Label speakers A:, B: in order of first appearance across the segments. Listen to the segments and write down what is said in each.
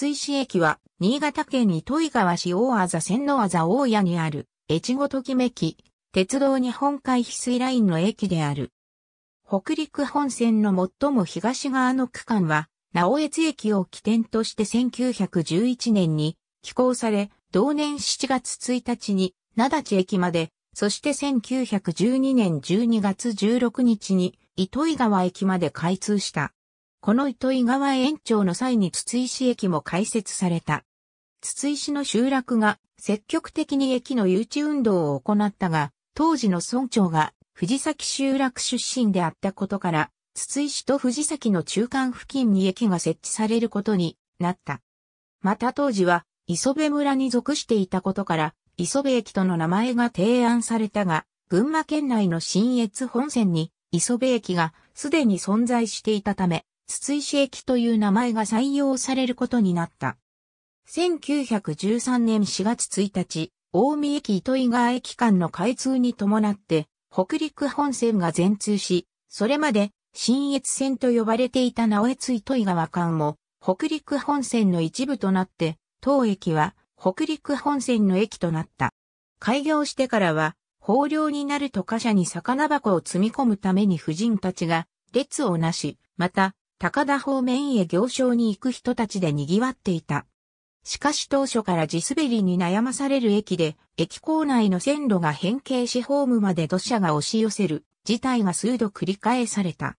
A: 筒石駅は、新潟県糸魚川市大字線の字大谷にある、越後ときめき、鉄道日本海翡翠ラインの駅である。北陸本線の最も東側の区間は、直江津駅を起点として1911年に起工され、同年7月1日に、灘地駅まで、そして1912年12月16日に、糸魚川駅まで開通した。この糸井川延長の際に筒石駅も開設された。筒石の集落が積極的に駅の誘致運動を行ったが、当時の村長が藤崎集落出身であったことから、筒石と藤崎の中間付近に駅が設置されることになった。また当時は磯部村に属していたことから、磯部駅との名前が提案されたが、群馬県内の新越本線に磯部駅がすでに存在していたため、筒石駅という名前が採用されることになった。1913年4月1日、大見駅糸井川駅間の開通に伴って、北陸本線が全通し、それまで新越線と呼ばれていた直越糸井川間も、北陸本線の一部となって、当駅は北陸本線の駅となった。開業してからは、豊漁になると貨車に魚箱を積み込むために婦人たちが列をなし、また、高田方面へ行商に行く人たちで賑わっていた。しかし当初から地滑りに悩まされる駅で、駅構内の線路が変形しホームまで土砂が押し寄せる、事態が数度繰り返された。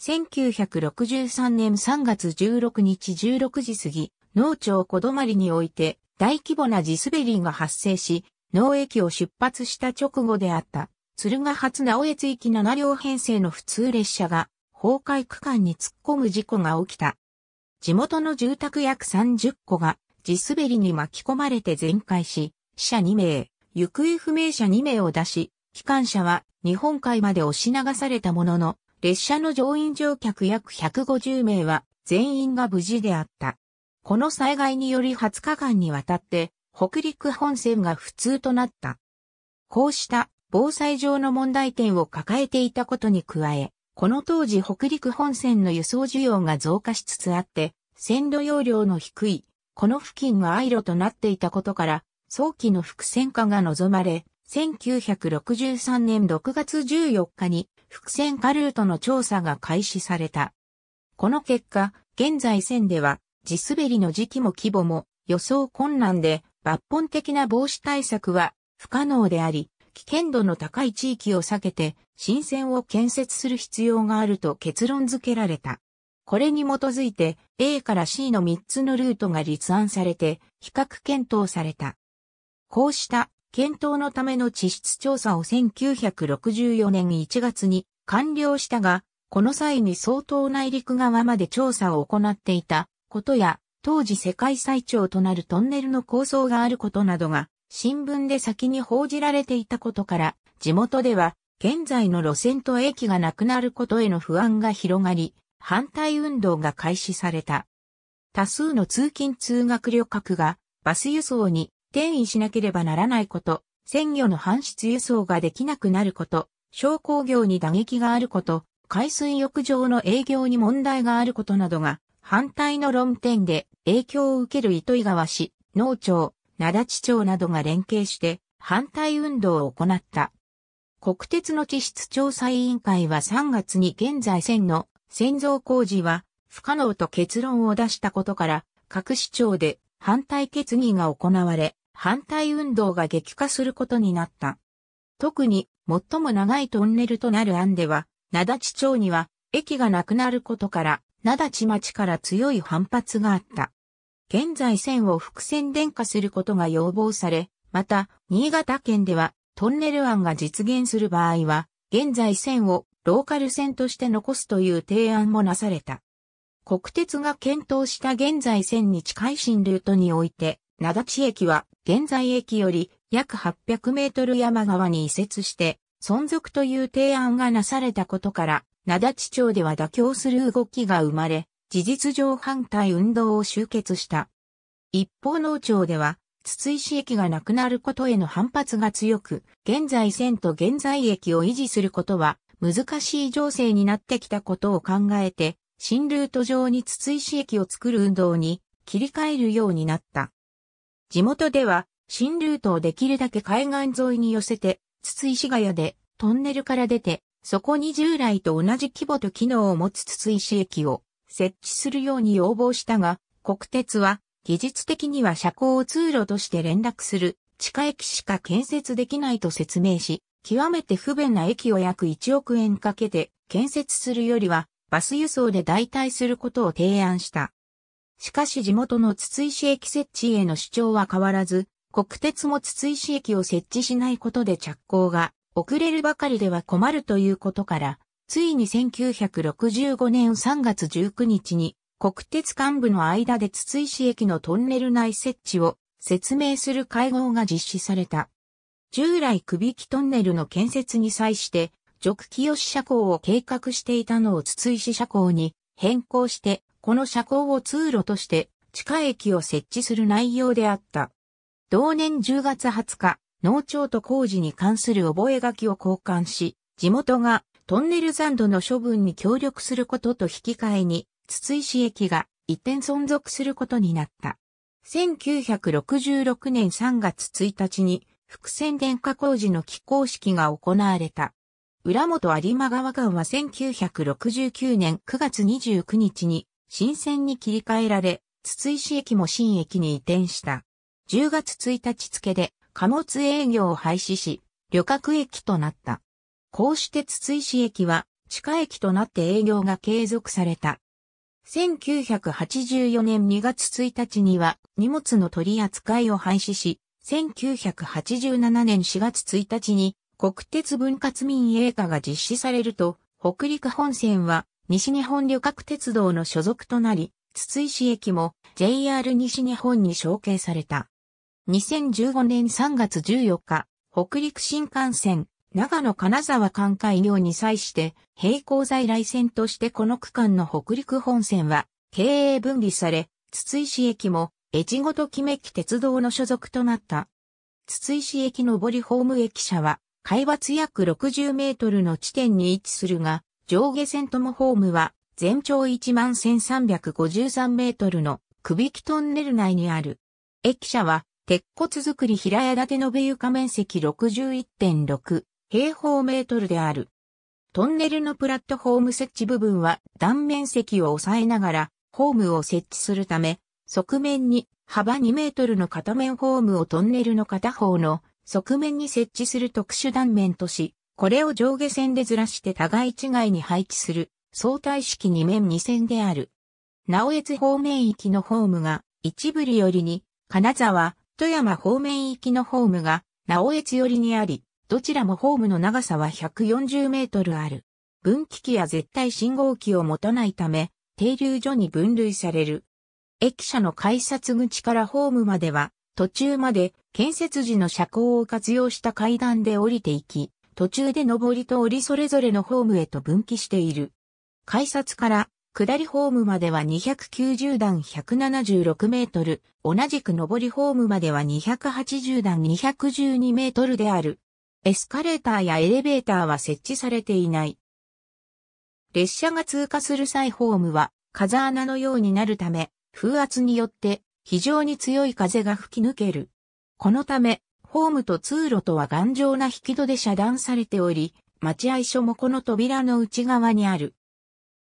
A: 1963年3月16日16時過ぎ、農町小泊において大規模な地滑りが発生し、農駅を出発した直後であった、鶴ヶ初直江津行き7両編成の普通列車が崩壊区間に突っ込む事故が起きた。地元の住宅約30戸が地滑りに巻き込まれて全壊し、死者2名、行方不明者2名を出し、機関車は日本海まで押し流されたものの、列車の乗員乗客約150名は全員が無事であった。この災害により20日間にわたって北陸本線が不通となった。こうした防災上の問題点を抱えていたことに加え、この当時北陸本線の輸送需要が増加しつつあって、線路容量の低い、この付近がアイロとなっていたことから、早期の伏線化が望まれ、1963年6月14日に伏線化ルートの調査が開始された。この結果、現在線では地滑りの時期も規模も予想困難で抜本的な防止対策は不可能であり、危険度の高い地域を避けて、新線を建設する必要があると結論付けられた。これに基づいて A から C の3つのルートが立案されて、比較検討された。こうした検討のための地質調査を1964年1月に完了したが、この際に相当内陸側まで調査を行っていたことや、当時世界最長となるトンネルの構想があることなどが新聞で先に報じられていたことから、地元では、現在の路線と駅がなくなることへの不安が広がり、反対運動が開始された。多数の通勤通学旅客がバス輸送に転移しなければならないこと、鮮魚の搬出輸送ができなくなること、商工業に打撃があること、海水浴場の営業に問題があることなどが、反対の論点で影響を受ける糸魚川市、農町、灘地町などが連携して反対運動を行った。国鉄の地質調査委員会は3月に現在線の線造工事は不可能と結論を出したことから、各市町で反対決議が行われ、反対運動が激化することになった。特に最も長いトンネルとなる案では、灘地町には駅がなくなることから、灘地町から強い反発があった。現在線を複線電化することが要望され、また、新潟県では、トンネル案が実現する場合は、現在線をローカル線として残すという提案もなされた。国鉄が検討した現在線に近い新ルートにおいて、灘地駅は現在駅より約800メートル山側に移設して、存続という提案がなされたことから、灘地町では妥協する動きが生まれ、事実上反対運動を集結した。一方農庁では、筒石駅がなくなることへの反発が強く、現在線と現在駅を維持することは難しい情勢になってきたことを考えて、新ルート上に筒石駅を作る運動に切り替えるようになった。地元では、新ルートをできるだけ海岸沿いに寄せて、筒石ヶ谷でトンネルから出て、そこに従来と同じ規模と機能を持つ筒石駅を設置するように要望したが、国鉄は技術的には車高を通路として連絡する地下駅しか建設できないと説明し、極めて不便な駅を約1億円かけて建設するよりはバス輸送で代替することを提案した。しかし地元の筒石駅設置への主張は変わらず、国鉄も筒石駅を設置しないことで着工が遅れるばかりでは困るということから、ついに1965年3月19日に国鉄幹部の間で筒石駅のトンネル内設置を説明する会合が実施された。従来首木トンネルの建設に際して、直清社交を計画していたのを筒石社交に変更して、この車高を通路として地下駅を設置する内容であった。同年10月20日、農町と工事に関する覚書を交換し、地元がトンネル残土の処分に協力することと引き換えに、筒石駅が一転存続することになった。1966年3月1日に、伏線電化工事の起工式が行われた。浦本有馬川間は1969年9月29日に新線に切り替えられ、筒石駅も新駅に移転した。10月1日付で貨物営業を廃止し、旅客駅となった。こうして筒井市駅は地下駅となって営業が継続された。1984年2月1日には荷物の取り扱いを廃止し、1987年4月1日に国鉄分割民営化が実施されると、北陸本線は西日本旅客鉄道の所属となり、筒井市駅も JR 西日本に承継された。2015年3月14日、北陸新幹線長野金沢間海業に際して、並行在来線としてこの区間の北陸本線は、経営分離され、筒石駅も、越後と決め木鉄道の所属となった。筒石駅上りホーム駅舎は、海抜約60メートルの地点に位置するが、上下線ともホームは、全長11353メートルの、くびきトンネル内にある。駅舎は、鉄骨造り平屋建て延べ床面積61.6平方メートルである。トンネルのプラットフォーム設置部分は断面積を抑えながらホームを設置するため、側面に幅2メートルの片面ホームをトンネルの片方の側面に設置する特殊断面とし、これを上下線でずらして互い違いに配置する相対式2面2線である。直越方面域のホームが一部よりに、金沢、富山方面域のホームが直越寄りにあり、どちらもホームの長さは140メートルある。分岐器や絶対信号機を持たないため、停留所に分類される。駅舎の改札口からホームまでは、途中まで建設時の車高を活用した階段で降りていき、途中で上りと降りそれぞれのホームへと分岐している。改札から下りホームまでは290段176メートル、同じく上りホームまでは280段212メートルである。エスカレーターやエレベーターは設置されていない。列車が通過する際ホームは風穴のようになるため、風圧によって非常に強い風が吹き抜ける。このため、ホームと通路とは頑丈な引き戸で遮断されており、待合所もこの扉の内側にある。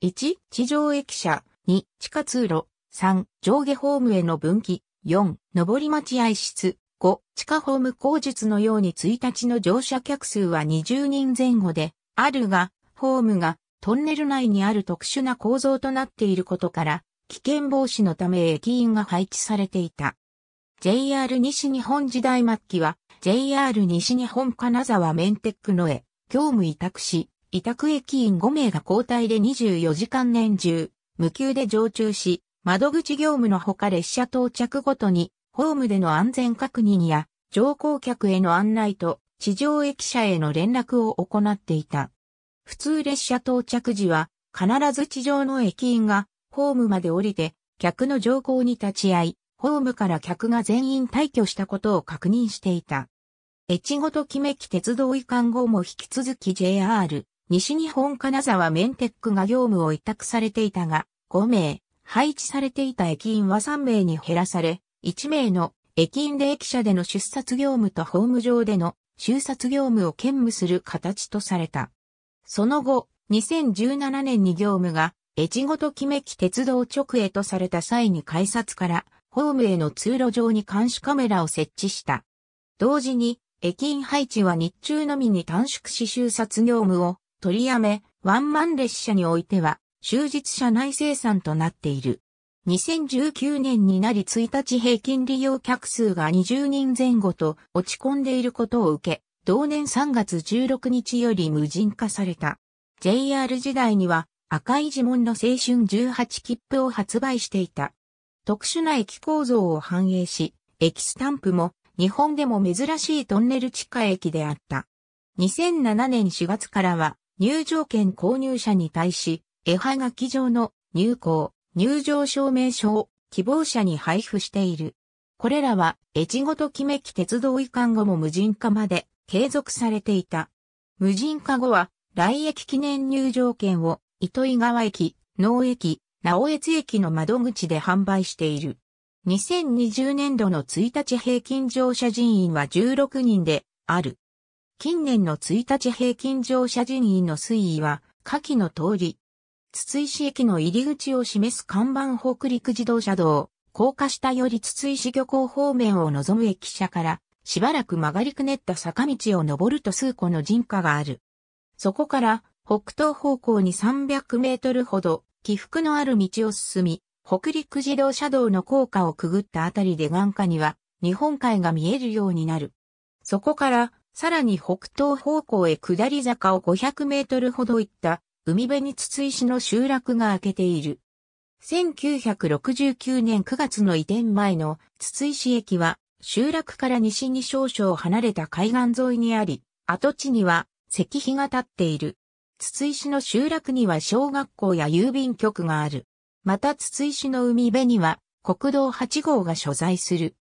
A: 1、地上駅舎、2、地下通路、3、上下ホームへの分岐、4、上り待合室、5、地下ホーム工術のように1日の乗車客数は20人前後で、あるが、ホームがトンネル内にある特殊な構造となっていることから、危険防止のため駅員が配置されていた。JR 西日本時代末期は、JR 西日本金沢メンテックの絵、業務委託し、委託駅員5名が交代で24時間年中、無給で常駐し、窓口業務のほか列車到着ごとにホームでの安全確認や乗降客への案内と地上駅舎への連絡を行っていた。普通列車到着時は必ず地上の駅員がホームまで降りて客の乗降に立ち会い、ホームから客が全員退去したことを確認していた。越後ときめき鉄道移管後も引き続き JR、西日本金沢メンテックが業務を委託されていたが、5名、配置されていた駅員は3名に減らされ、1名の駅員で駅舎での出札業務とホーム上での収殺業務を兼務する形とされた。その後、2017年に業務が越後ときめき鉄道直営とされた際に改札からホームへの通路上に監視カメラを設置した。同時に、駅員配置は日中のみに短縮し収札業務を取りやめ、ワンマン列車においては、終日車内生産となっている。2019年になり1日平均利用客数が20人前後と落ち込んでいることを受け、同年3月16日より無人化された。JR 時代には赤い呪文の青春18切符を発売していた。特殊な駅構造を反映し、駅スタンプも日本でも珍しいトンネル地下駅であった。2007年4月からは入場券購入者に対し、絵はがき上の入港。入場証明書を希望者に配布している。これらは越後ときめき鉄道移管後も無人化まで継続されていた。無人化後は来駅記念入場券を糸井川駅、農駅、直江津駅の窓口で販売している。2020年度の1日平均乗車人員は16人である。近年の1日平均乗車人員の推移は下記の通り、筒石駅の入り口を示す看板北陸自動車道、高架下より筒石漁港方面を望む駅舎から、しばらく曲がりくねった坂道を登ると数個の人家がある。そこから、北東方向に300メートルほど、起伏のある道を進み、北陸自動車道の高架をくぐったあたりで眼下には、日本海が見えるようになる。そこから、さらに北東方向へ下り坂を500メートルほど行った、海辺に筒石の集落が明けている。1969年9月の移転前の筒石駅は集落から西に少々離れた海岸沿いにあり、跡地には石碑が立っている。筒石の集落には小学校や郵便局がある。また筒石の海辺には国道8号が所在する。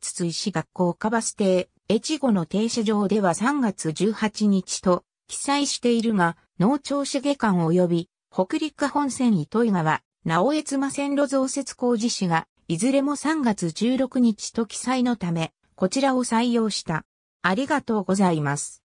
A: 筒石学校カバス停、越後の停車場では3月18日と記載しているが、農庁市下館及び北陸本線糸井川、直江妻線路増設工事士が、いずれも3月16日と記載のため、こちらを採用した。ありがとうございます。